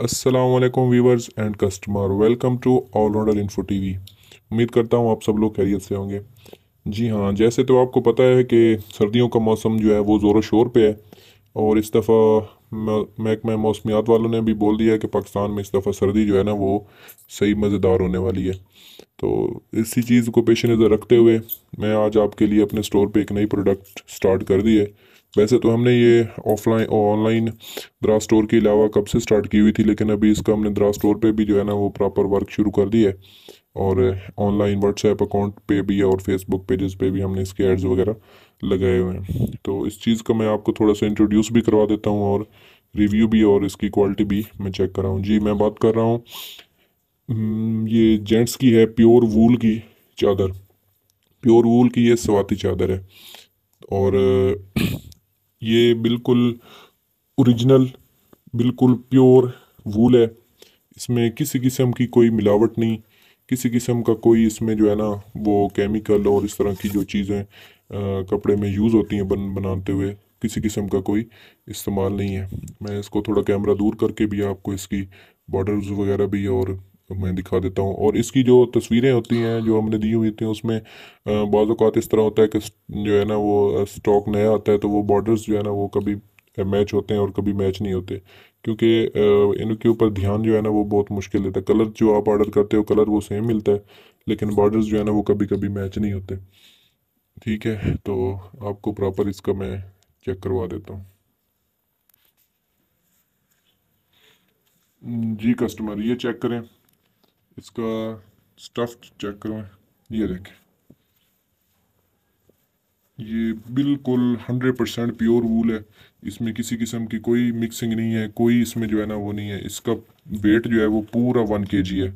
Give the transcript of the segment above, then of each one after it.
Aslam viewers and customer welcome to all rounder info वी उम्मीद करता हूँ आप सब लोग खैरियत से होंगे जी हाँ जैसे तो आपको पता है कि सर्दियों का मौसम जो है वो ज़ोर शोर पे है और इस दफ़ा महकमा मौसमियात वालों ने भी बोल दिया है कि पाकिस्तान में इस दफ़ा सर्दी जो है ना वो सही मज़ेदार होने वाली है तो इसी चीज़ को पेश नज़र रखते हुए मैं आज आपके लिए अपने स्टोर पर एक नई प्रोडक्ट स्टार्ट कर दी है वैसे तो हमने ये ऑफलाइन ऑनलाइन द्रा स्टोर के अलावा कब से स्टार्ट की हुई थी लेकिन अभी इसका हमने द्रा स्टोर पे भी जो है ना वो प्रॉपर वर्क शुरू कर दिया है और ऑनलाइन व्हाट्सएप अकाउंट पे भी और फेसबुक पेजेस पे भी हमने इसके एड्स वगैरह लगाए हुए हैं तो इस चीज़ का मैं आपको थोड़ा सा इंट्रोड्यूस भी करवा देता हूँ और रिव्यू भी और इसकी क्वालिटी भी मैं चेक कर रहा हूँ जी मैं बात कर रहा हूँ हम्म, ये जेंट्स की है प्योर वूल की चादर प्योर वूल की ये सवाती चादर है और ये बिल्कुल ओरिजिनल बिल्कुल प्योर वूल है इसमें किसी किस्म की कोई मिलावट नहीं किसी किस्म का कोई इसमें जो है ना वो केमिकल और इस तरह की जो चीज़ें कपड़े में यूज़ होती हैं बन बनाते हुए किसी किस्म का कोई इस्तेमाल नहीं है मैं इसको थोड़ा कैमरा दूर करके भी आपको इसकी बॉर्डर्स वगैरह भी और मैं दिखा देता हूँ और इसकी जो तस्वीरें होती हैं जो हमने दी हुई होती उसमें बाज़ात इस तरह होता है कि जो है ना वो स्टॉक नया आता है तो वो बॉर्डर्स जो है ना वो कभी मैच होते हैं और कभी मैच नहीं होते क्योंकि इनके ऊपर ध्यान जो है ना वो बहुत मुश्किल रहता है कलर जो आप ऑर्डर करते हो कलर वो सेम मिलता है लेकिन बॉर्डर्स जो है ना वो कभी कभी मैच नहीं होते ठीक है तो आपको प्रॉपर इसका मैं चेक करवा देता हूँ जी कस्टमर ये चेक करें इसका स्टफ चेक करो ये देखें ये बिल्कुल हंड्रेड परसेंट प्योर वूल है इसमें किसी किस्म की कोई मिक्सिंग नहीं है कोई इसमें जो है ना वो नहीं है इसका वेट जो है वो पूरा वन के जी है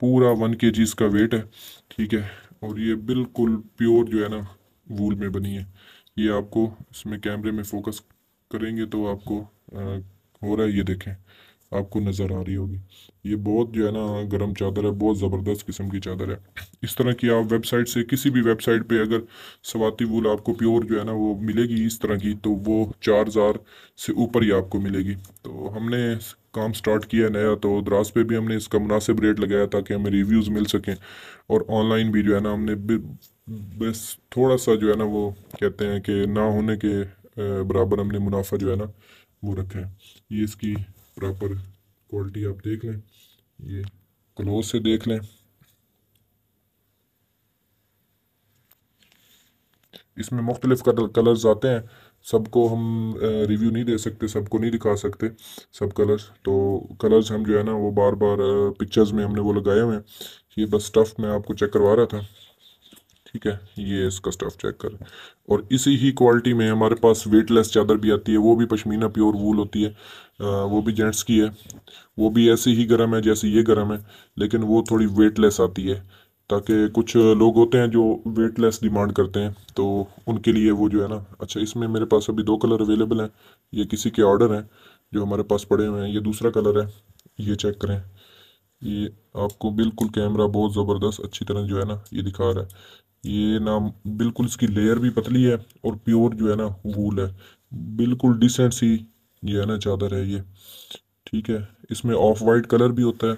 पूरा वन के जी इसका वेट है ठीक है और ये बिल्कुल प्योर जो है ना वूल में बनी है ये आपको इसमें कैमरे में फोकस करेंगे तो आपको आ, हो रहा है ये देखें आपको नज़र आ रही होगी ये बहुत जो है ना गर्म चादर है बहुत ज़बरदस्त किस्म की चादर है इस तरह की आप वेबसाइट से किसी भी वेबसाइट पे अगर सवाती वूल आपको प्योर जो है ना वो मिलेगी इस तरह की तो वो चार हज़ार से ऊपर ही आपको मिलेगी तो हमने काम स्टार्ट किया नया तो द्रास पे भी हमने इसका मुनासिब रेट लगाया ताकि हमें रिव्यूज़ मिल सकें और ऑनलाइन भी जो है ना हमने बस थोड़ा सा जो है ना वो कहते हैं कि ना होने के बराबर हमने मुनाफा जो है ना वो रखा है ये इसकी प्रॉपर क्वालिटी आप देख लें ये क्लोज से देख लें इसमें मुख्तलिफ कलर्स आते हैं सबको हम रिव्यू नहीं दे सकते सबको नहीं दिखा सकते सब कलर्स तो कलर्स हम जो है ना वो बार बार पिक्चर्स में हमने वो लगाए हुए हैं ये बस स्टफ़ मैं आपको चेक करवा रहा था ठीक है ये इसका स्टफ चेक कर और इसी ही क्वालिटी में हमारे पास वेटलेस चादर भी आती है वो भी पश्मीना प्योर वूल होती है वो भी जेंट्स की है वो भी ऐसी ही गर्म है जैसे ये गर्म है लेकिन वो थोड़ी वेटलेस आती है ताकि कुछ लोग होते हैं जो वेटलेस डिमांड करते हैं तो उनके लिए वो जो है ना अच्छा इसमें मेरे पास अभी दो कलर अवेलेबल हैं ये किसी के ऑर्डर हैं जो हमारे पास पड़े हुए हैं ये दूसरा कलर है ये चेक करें ये आपको बिल्कुल कैमरा बहुत ज़बरदस्त अच्छी तरह जो है ना ये दिखा रहा है ये ना बिल्कुल इसकी लेयर भी पतली है और प्योर जो है ना वूल है बिल्कुल डिसेंट सी ये है ना चादर है ये ठीक है इसमें ऑफ वाइट कलर भी होता है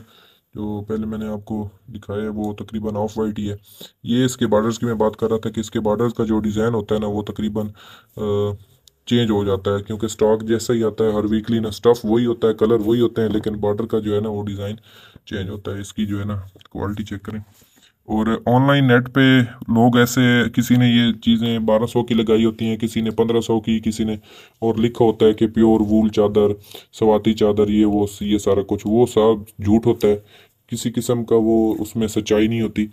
जो पहले मैंने आपको दिखाया है वो तकरीबन ऑफ वाइट ही है ये इसके बॉर्डर्स की मैं बात कर रहा था कि इसके बॉर्डर्स का जो डिज़ाइन होता है ना वो तकरीबन चेंज हो जाता है क्योंकि स्टॉक जैसा ही आता है हर वीकली ना स्टफ़ वही होता है कलर वही होते हैं लेकिन बॉर्डर का जो है ना वो डिज़ाइन चेंज होता है इसकी जो है ना क्वालिटी चेक करें और ऑनलाइन नेट पे लोग ऐसे किसी ने ये चीज़ें बारह सौ की लगाई होती हैं किसी ने पंद्रह सौ की किसी ने और लिखा होता है कि प्योर वूल चादर सवाती चादर ये वो ये सारा कुछ वो सब झूठ होता है किसी किस्म का वो उसमें सच्चाई नहीं होती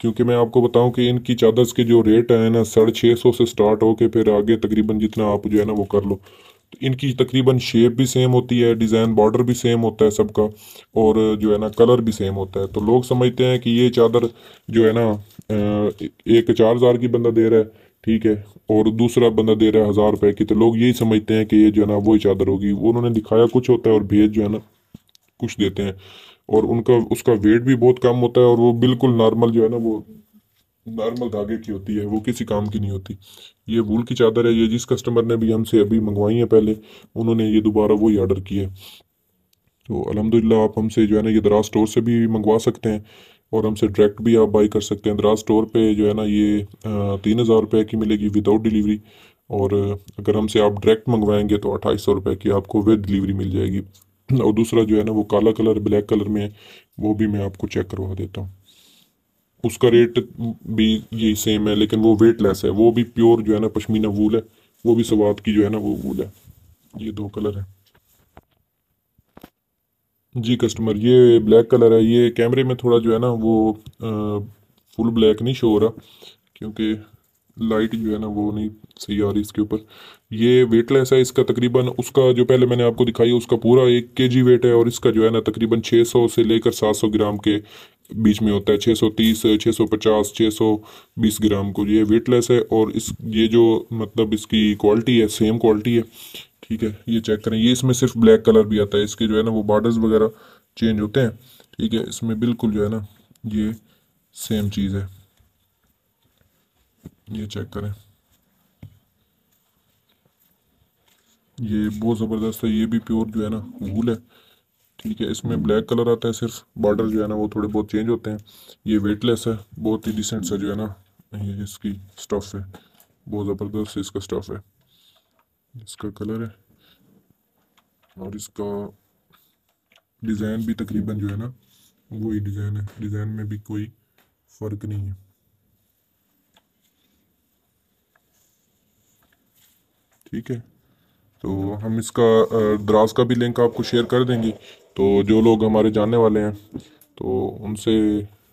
क्योंकि मैं आपको बताऊं कि इनकी चादर्स के जो रेट हैं ना साढ़े छः सौ से स्टार्ट हो के फिर आगे तकरीबन जितना आप जो है ना वो कर लो इनकी तकरीबन शेप भी सेम होती है डिज़ाइन बॉर्डर भी सेम होता है सबका और जो है ना कलर भी सेम होता है तो लोग समझते हैं कि ये चादर जो है ना एक चार हज़ार की बंदा दे रहा है ठीक है और दूसरा बंदा दे रहा है हज़ार रुपये की तो लोग यही समझते हैं कि ये जो है ना वही चादर होगी उन्होंने दिखाया कुछ होता है और भेज जो है ना कुछ देते हैं और उनका उसका वेट भी बहुत कम होता है और वो बिल्कुल नॉर्मल जो है ना वो नॉर्मल धागे की होती है वो किसी काम की नहीं होती ये वूल की चादर है ये जिस कस्टमर ने भी हमसे अभी मंगवाई है पहले उन्होंने ये दोबारा वही ऑर्डर किया तो अलहमदिल्ला आप हमसे जो है ना ये दराज स्टोर से भी मंगवा सकते हैं और हमसे डायरेक्ट भी आप बाई कर सकते हैं दराज स्टोर पे जो है ना ये तीन हज़ार रुपये की मिलेगी विदाउट डिलीवरी और अगर हमसे आप डायरेक्ट मंगवाएंगे तो अट्ठाईस सौ रुपये की आपको विद डिलीवरी मिल जाएगी और दूसरा जो है ना वो काला कलर ब्लैक कलर में है वो भी मैं आपको चेक करवा देता हूँ उसका रेट भी ये सेम है लेकिन वो वेटलेस है वो भी प्योर जो है ना पश्मीना वूल है वो भी सवाद की जो है ना वो वूल है ये दो कलर है जी कस्टमर ये ब्लैक कलर है ये कैमरे में थोड़ा जो है ना वो आ, फुल ब्लैक नहीं शो हो रहा क्योंकि लाइट जो है ना वो नहीं सही आ रही इसके ऊपर ये वेट लेस है इसका तकरीबन उसका जो पहले मैंने आपको दिखाई उसका पूरा एक के जी वेट है और इसका जो है ना तकरीबन सौ से लेकर सौ ग्राम के बीच में होता है 630 650 620 ग्राम को ये वेट लेस है और इस ये जो मतलब इसकी क्वालिटी है सेम क्वालिटी है ठीक है ये चेक करें ये इसमें सिर्फ ब्लैक कलर भी आता है इसके जो है ना वो बॉर्डर्स वगैरह चेंज होते हैं ठीक है इसमें बिल्कुल जो है ना ये सेम चीज़ है ये चेक करें ये बहुत ज़बरदस्त है ये भी प्योर जो है ना वूल है ठीक है इसमें ब्लैक कलर आता है सिर्फ बॉर्डर जो है ना वो थोड़े बहुत चेंज होते हैं ये वेटलेस है बहुत ही डिसेंट सा जो है ना ये इसकी स्टफ़ है बहुत ज़बरदस्त इसका स्टफ़ है इसका कलर है और इसका डिज़ाइन भी तकरीबन जो है ना वही डिज़ाइन है डिज़ाइन में भी कोई फ़र्क नहीं है ठीक है तो हम इसका द्रास का भी लिंक आपको शेयर कर देंगे तो जो लोग हमारे जानने वाले हैं तो उनसे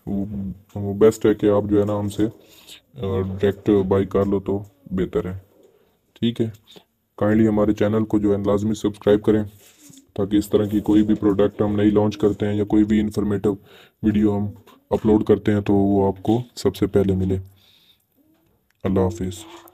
वो बेस्ट है कि आप जो है ना हमसे डायरेक्ट बाई कर लो तो बेहतर है ठीक है काइंडली हमारे चैनल को जो है लाजमी सब्सक्राइब करें ताकि इस तरह की कोई भी प्रोडक्ट हम नई लॉन्च करते हैं या कोई भी इंफॉर्मेटिव वीडियो हम अपलोड करते हैं तो वो आपको सबसे पहले मिले अल्लाह हाफिज़